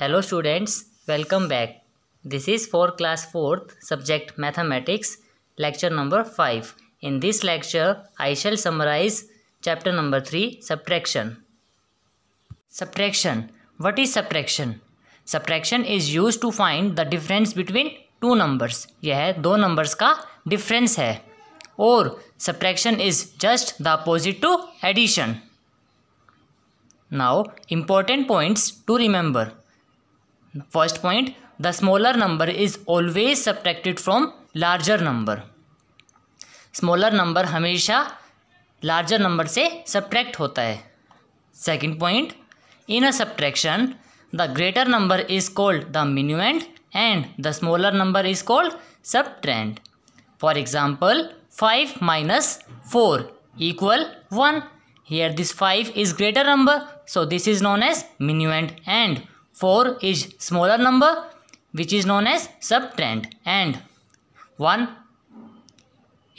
Hello students welcome back this is for class fourth subject mathematics lecture number five in this lecture I shall summarise chapter number three subtraction subtraction what is subtraction subtraction is use to find the difference between two numbers यह दो numbers का difference है और subtraction is just the opposite to addition now important points to remember first point the smaller number is always subtracted from larger number smaller number हमेशा larger number से subtract होता है second point in a subtraction the greater number is called the minuend and the smaller number is called trend for example five minus four equal one here this five is greater number so this is known as minuend and 4 is smaller number which is known as subtrend and 1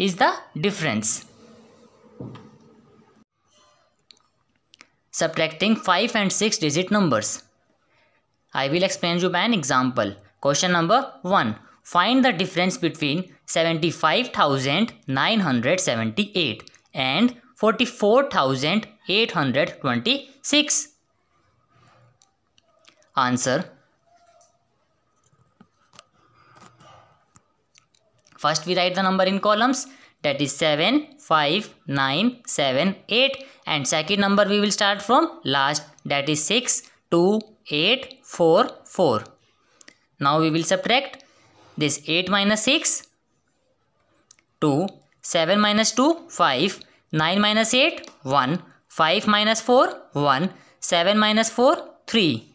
is the difference. Subtracting 5 and 6 digit numbers. I will explain you by an example. Question number 1. Find the difference between 75,978 and 44,826 answer. First we write the number in columns that is 7, 5, 9, 7, 8 and second number we will start from last that is 6, 2, 8, 4, 4. Now we will subtract this 8 minus 6, 2, 7 minus 2, 5, 9 minus 8, 1, 5 minus 4, 1, 7 minus 4, 3.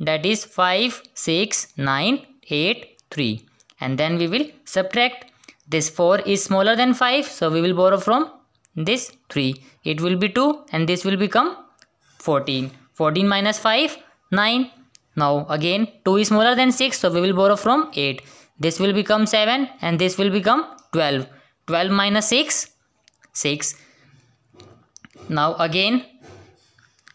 that is 5, 6, 9, 8, 3 and then we will subtract. This 4 is smaller than 5 so we will borrow from this 3. It will be 2 and this will become 14. 14 minus 5, 9. Now again 2 is smaller than 6 so we will borrow from 8. This will become 7 and this will become 12. 12 minus 6, 6. Now again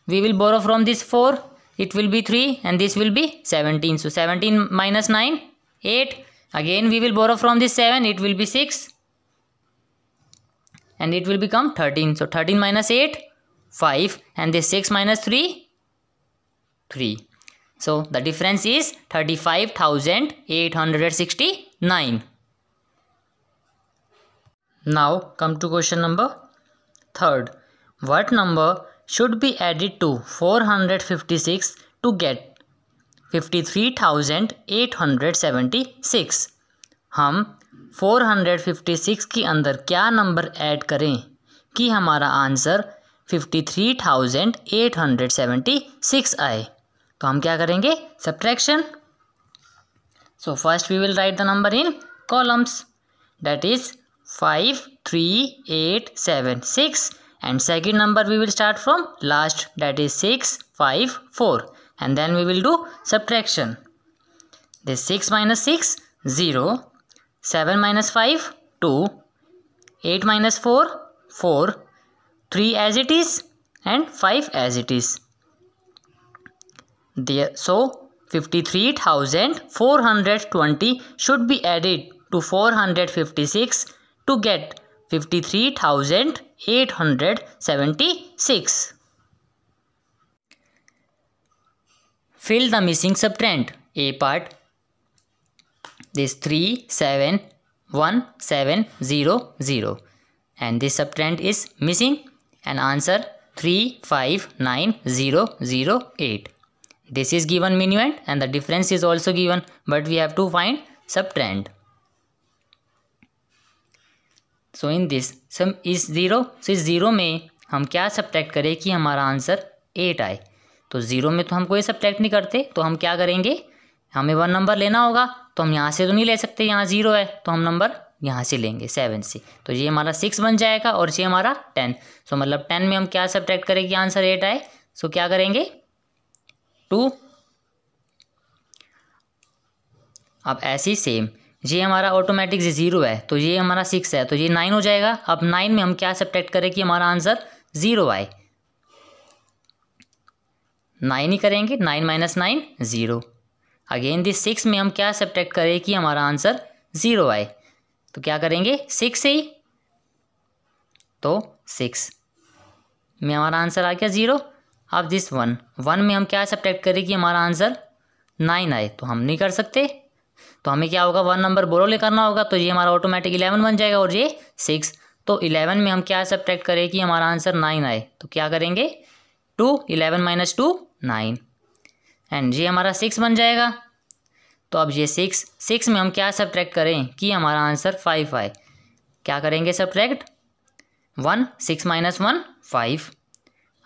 we will borrow from this 4 it will be 3 and this will be 17 so 17 minus 9 8 again we will borrow from this 7 it will be 6 and it will become 13 so 13 minus 8 5 and this 6 minus 3 3 so the difference is 35869 now come to question number third what number should be added to 456 to get 53,876. हम 456 के अंदर क्या number add करें कि हमारा answer 53,876 आए तो हम क्या करेंगे subtraction so first we will write the number in columns that is five three eight seven six and second number we will start from last that is 6 5 4 and then we will do subtraction this 6 minus 6 0 7 minus 5 2 8 minus 4 4 3 as it is and 5 as it is there so 53420 should be added to 456 to get 53000 876. Fill the missing subtrend A part. This three seven one seven zero zero, 0, 0. And this subtrend is missing and answer three five nine zero zero eight. 0, 0, This is given minuend and the difference is also given but we have to find subtrend. So in this sum is zero सो इस zero में हम क्या subtract करें कि हमारा answer eight आए तो zero में तो हम कोई सब्ट्रैक्ट नहीं करते तो हम क्या करेंगे हमें वन नंबर लेना होगा तो हम यहाँ से तो नहीं ले सकते यहाँ ज़ीरो है तो हम नंबर यहाँ से लेंगे सेवन से तो ये हमारा सिक्स बन जाएगा और ये हमारा टेन सो मतलब टेन में हम क्या सब्ट्रैक्ट कि आंसर एट आए सो क्या करेंगे टू अब ऐसी सेम ये हमारा ऑटोमेटिक से ज़ीरो है तो ये हमारा सिक्स है तो ये नाइन हो जाएगा अब नाइन में हम क्या सब्टेक्ट करें कि हमारा आंसर ज़ीरो आए नाइन ही करेंगे nine minus nine zero again this six में हम क्या सब्टेक्ट करें कि हमारा आंसर ज़ीरो आए तो क्या करेंगे सिक्स से ही तो सिक्स में हमारा आंसर आ गया ज़ीरो अब दिस वन वन में हम क्या सब्टेक्ट करें कि हमारा आंसर नाइन आए तो हम नहीं कर सकते तो हमें क्या होगा वन नंबर बोरो ले करना होगा तो ये हमारा ऑटोमेटिक इलेवन बन जाएगा और ये सिक्स तो इलेवन में हम क्या सब्ट्रैक्ट करें कि हमारा आंसर नाइन आए तो क्या करेंगे two eleven minus two nine and ये हमारा सिक्स बन जाएगा तो अब ये सिक्स सिक्स में हम क्या सब्ट्रैक्ट करें कि हमारा आंसर फाइव आए क्या करेंगे subtract one six minus one five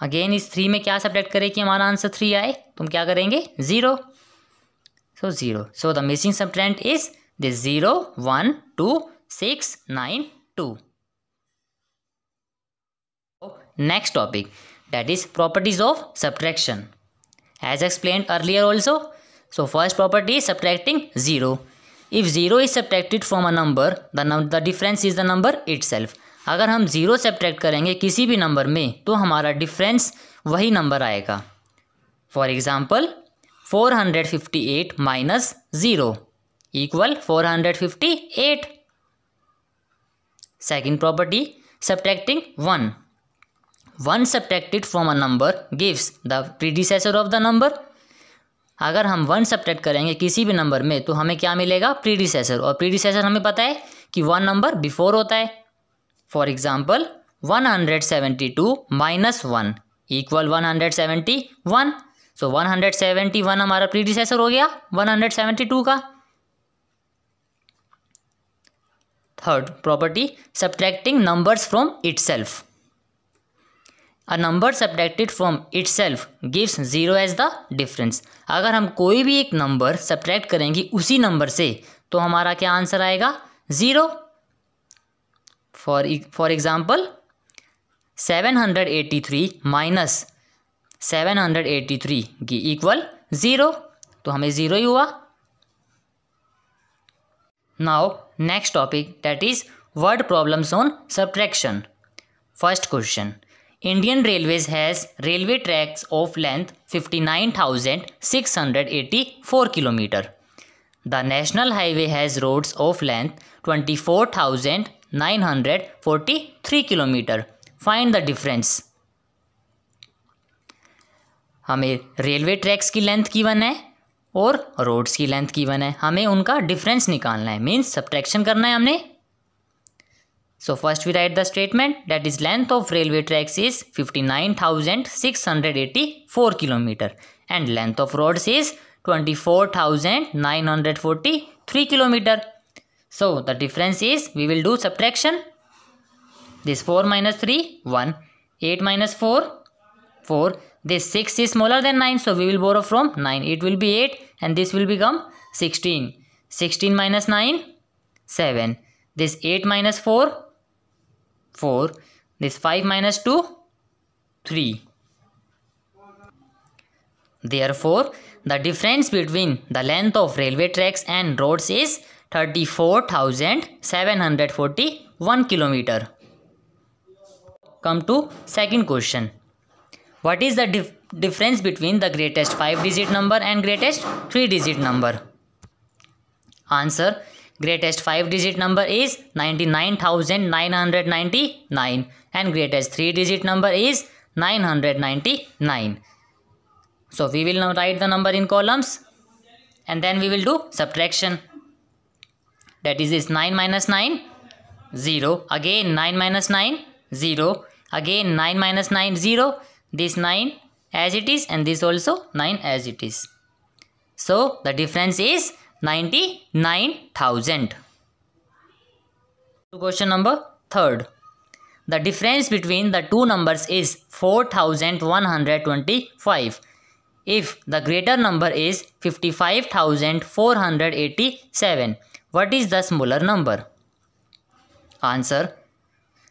again इस थ्री में क्या सब्ट्रैक्ट करें कि हमारा आंसर थ्री आए तो हम क्या करेंगे zero so zero so the missing subtrahend is this 0 1 2 6 9 2 next topic that is properties of subtraction as explained earlier also so first property is subtracting zero if zero is subtracted from a number the num the difference is the number itself अगर हम zero subtract करेंगे किसी भी number में तो हमारा difference वही number आएगा for example four hundred fifty eight minus zero equal four hundred fifty eight second property subtracting one one subtracted from a number gives the predecessor of the number अगर हम one subtract करेंगे किसी भी number में तो हमें क्या मिलेगा प्रीडिसेसर और प्रीडिसेसर हमें पता है कि वन नंबर बिफोर होता है for example one hundred seventy two minus one equal one hundred seventy one so one hundred seventy one हमारा प्रीडिसेसर हो गया वन हंड्रेड सेवेंटी टू का third property subtracting numbers from itself a number subtracted from itself gives zero as the difference अगर हम कोई भी एक number subtract करेंगे उसी नंबर से तो हमारा क्या आंसर आएगा zero for for example seven hundred eighty three minus seven hundred eighty three की इक्वल ज़ीरो तो हमें ज़ीरो ही हुआ now next topic that is word problems on subtraction first question Indian railways has railway tracks of length fifty nine thousand six hundred eighty four kilometre the national highway has roads of length twenty four thousand nine hundred forty three kilometre find the difference हमें railway tracks की length की one है और roads की length की one है हमें उनका डिफरेंस निकालना है मीन्स सब्ट्रैक्शन करना है हमने so first we write the statement that is length of railway tracks is fifty nine thousand six hundred eighty four kilometre and length of roads is twenty four thousand nine hundred forty three kilometre so the difference is we will do subtraction this four minus three one eight minus four 4 this 6 is smaller than 9 so we will borrow from 9 it will be 8 and this will become 16 16 minus 9 7 this 8 minus 4 4 this 5 minus 2 3 therefore the difference between the length of railway tracks and roads is 34741 kilometer come to second question what is the dif difference between the greatest 5 digit number and greatest 3 digit number? Answer Greatest 5 digit number is 99,999 and greatest 3 digit number is 999. So we will now write the number in columns and then we will do subtraction. That is this 9 minus 9, 0. Again 9 minus 9, 0. Again 9 minus 9, 0 this 9 as it is and this also 9 as it is. So the difference is 99,000. Question number 3rd. The difference between the two numbers is 4125 if the greater number is 55487 what is the smaller number answer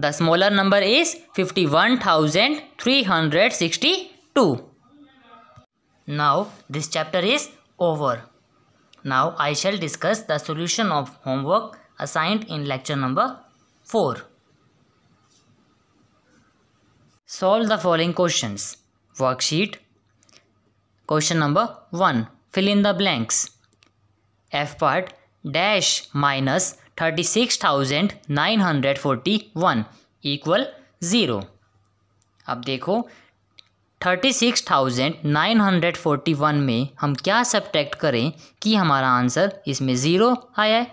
The smaller number is 51,362. Now this chapter is over. Now I shall discuss the solution of homework assigned in lecture number 4. Solve the following questions. Worksheet. Question number 1. Fill in the blanks. F part dash minus thirty six thousand nine hundred forty one equal zero अब देखो thirty six thousand nine hundred forty one में हम क्या subtract करें कि हमारा answer इसमें zero आया है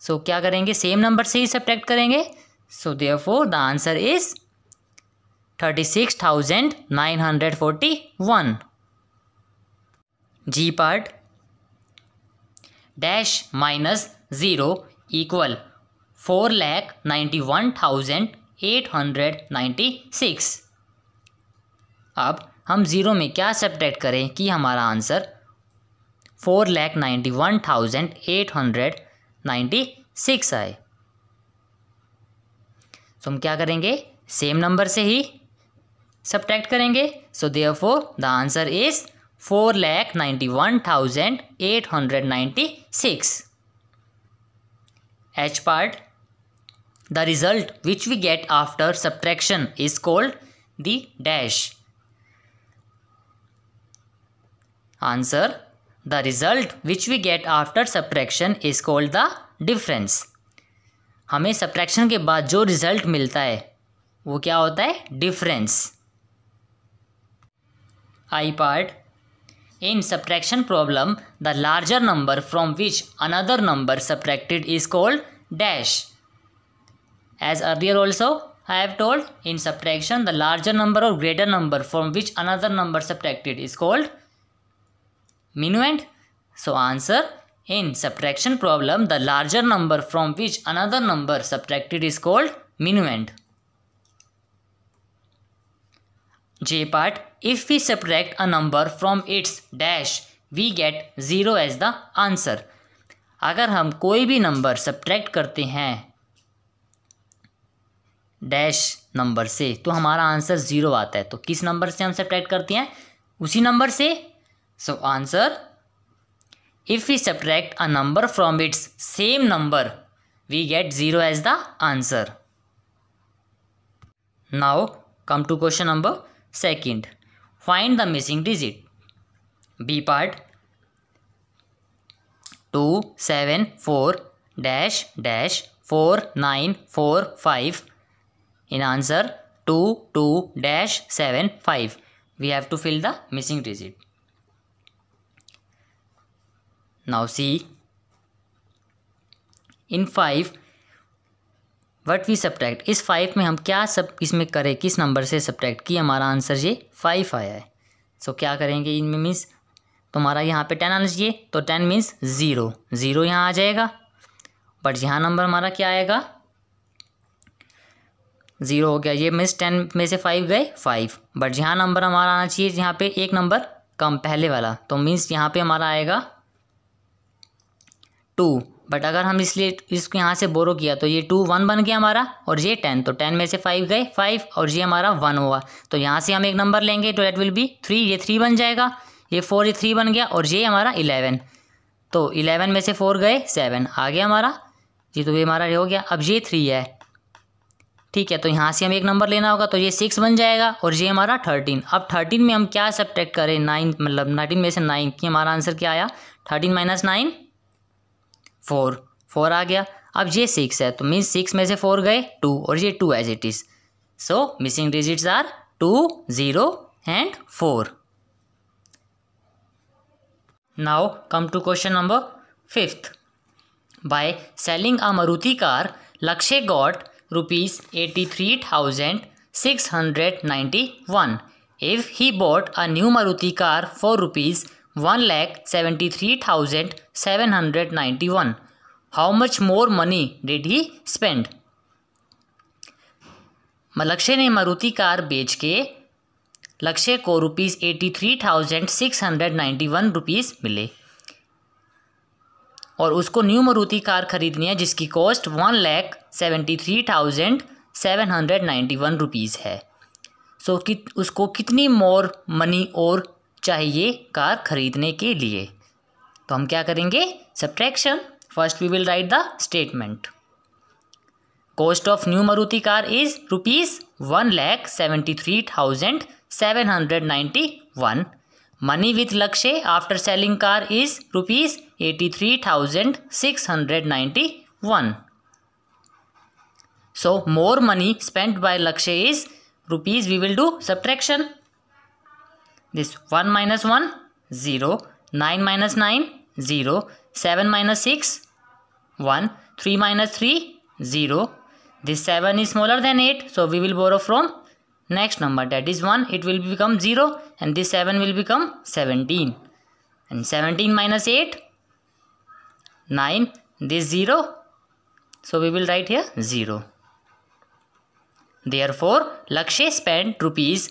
सो so, क्या करेंगे सेम नंबर से ही सब्ट्रैक्ट करेंगे so therefore the answer is thirty six thousand nine hundred forty one G part dash minus zero equal four lakh ninety one thousand eight hundred ninety six अब हम zero में क्या separate करें कि हमारा answer four lakh ninety one thousand eight hundred ninety six आए तो हम क्या करेंगे सेम नंबर से ही सब्टैक्ट करेंगे so therefore the answer is four lakh ninety one thousand eight hundred ninety six H part. The result which we get after subtraction is called the dash. Answer. The result which we get after subtraction is called the difference. हमें subtraction के बाद जो result मिलता है वो क्या होता है difference I part In subtraction problem, the larger number from which another number subtracted is called dash. As earlier also, I have told in subtraction the larger number or greater number from which another number subtracted is called minuend. So answer in subtraction problem the larger number from which another number subtracted is called minuend. J part If we subtract a number from its dash, we get zero as the answer. अगर हम कोई भी number subtract करते हैं dash number से तो हमारा answer zero आता है तो किस नंबर से हम सब्ट्रैक्ट करते हैं उसी नंबर से so answer if we subtract a number from its same number we get zero as the answer now come to question number second Find the missing digit. B part 2 7 4 dash dash 4 9 4 5 in answer 2 2 dash 7 5 we have to fill the missing digit now see in 5 what we subtract इस five में हम क्या सब इसमें करें किस number से subtract की हमारा आंसर ये फाइव आया है सो so, क्या करेंगे इनमें मीन्स तुम्हारा यहाँ पे टेन आना चाहिए तो टेन मीन्स ज़ीरो ज़ीरो यहाँ आ जाएगा बट यहाँ नंबर हमारा क्या आएगा ज़ीरो हो गया ये मीन्स टेन में से फाइव गए फाइव बट यहाँ नंबर हमारा आना चाहिए यहाँ पे एक नंबर कम पहले वाला तो मीन्स यहाँ पे हमारा आएगा टू बट अगर हम इसलिए इसको यहाँ से बोरो किया तो ये टू वन बन गया हमारा और ये टेन तो टेन में से फाइव गए फाइव और ये हमारा वन हुआ तो यहाँ से हम एक नंबर लेंगे तो डेट विल बी थ्री ये थ्री बन जाएगा ये फोर ये थ्री बन गया और ये हमारा इलेवन तो इलेवन में से फोर गए सेवन आ गया हमारा ये तो ये हमारा हो गया अब ये थ्री है ठीक है तो यहाँ से हमें एक नंबर लेना होगा तो ये सिक्स बन जाएगा और ये हमारा थर्टीन अब थर्टीन में हम क्या सब्ट्रैक्ट करें नाइन मतलब नाइनटीन में से नाइन कि हमारा आंसर क्या आया thirteen minus nine four four आ गया अब ये सिक्स है तो मीन्स सिक्स में से फोर गए टू और ये two as it is so missing digits are two zero and four now come to question number fifth by selling a Maruti car Lakshya got rupees eighty three thousand six hundred ninety one if he bought a new Maruti car for rupees one lakh seventy three thousand seven hundred ninety one how much more money did he spend Lakshya ने Maruti car बेच के लक्ष्य को rupees eighty three thousand six hundred ninety one rupees मिले और उसको new Maruti car खरीदनी है जिसकी cost one lakh seventy three thousand seven hundred ninety one rupees है सो so, कि, उसको कितनी मोर मनी और चाहिए कार खरीदने के लिए तो हम क्या करेंगे subtraction first we will write the statement cost of new Maruti car is rupees one lakh seventy three thousand seven hundred ninety one money with Lakshya after selling car is rupees eighty three thousand six hundred ninety one so more money spend by Lakshya is rupees we will do subtraction This 1 minus 1, 0. 9 minus 9, 0. 7 minus 6, 1. 3 minus 3, 0. This 7 is smaller than 8. So we will borrow from next number that is 1. It will become 0 and this 7 will become 17. And 17 minus 8, 9. This 0. So we will write here 0. Therefore, Lakshay spent rupees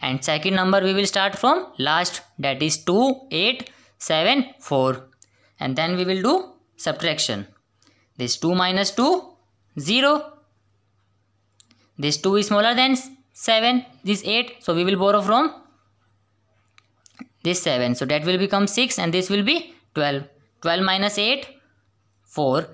and second number we will start from last that is 2 8 7 4 and then we will do subtraction this 2 minus 2 0 this 2 is smaller than 7 this 8 so we will borrow from this 7 so that will become 6 and this will be 12 12 minus 8 4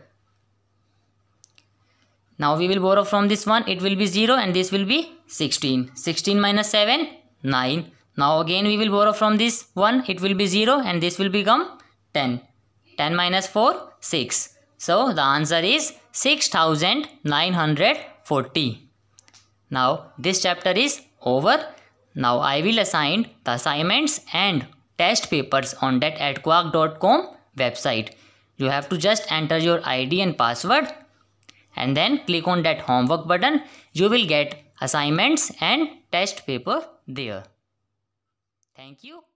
now we will borrow from this one. It will be 0 and this will be 16. 16 minus 7, 9. Now again we will borrow from this one. It will be 0 and this will become 10. 10 minus 4, 6. So the answer is 6940. Now this chapter is over. Now I will assign the assignments and test papers on that at quark.com website. You have to just enter your ID and password and then click on that homework button you will get assignments and test paper there thank you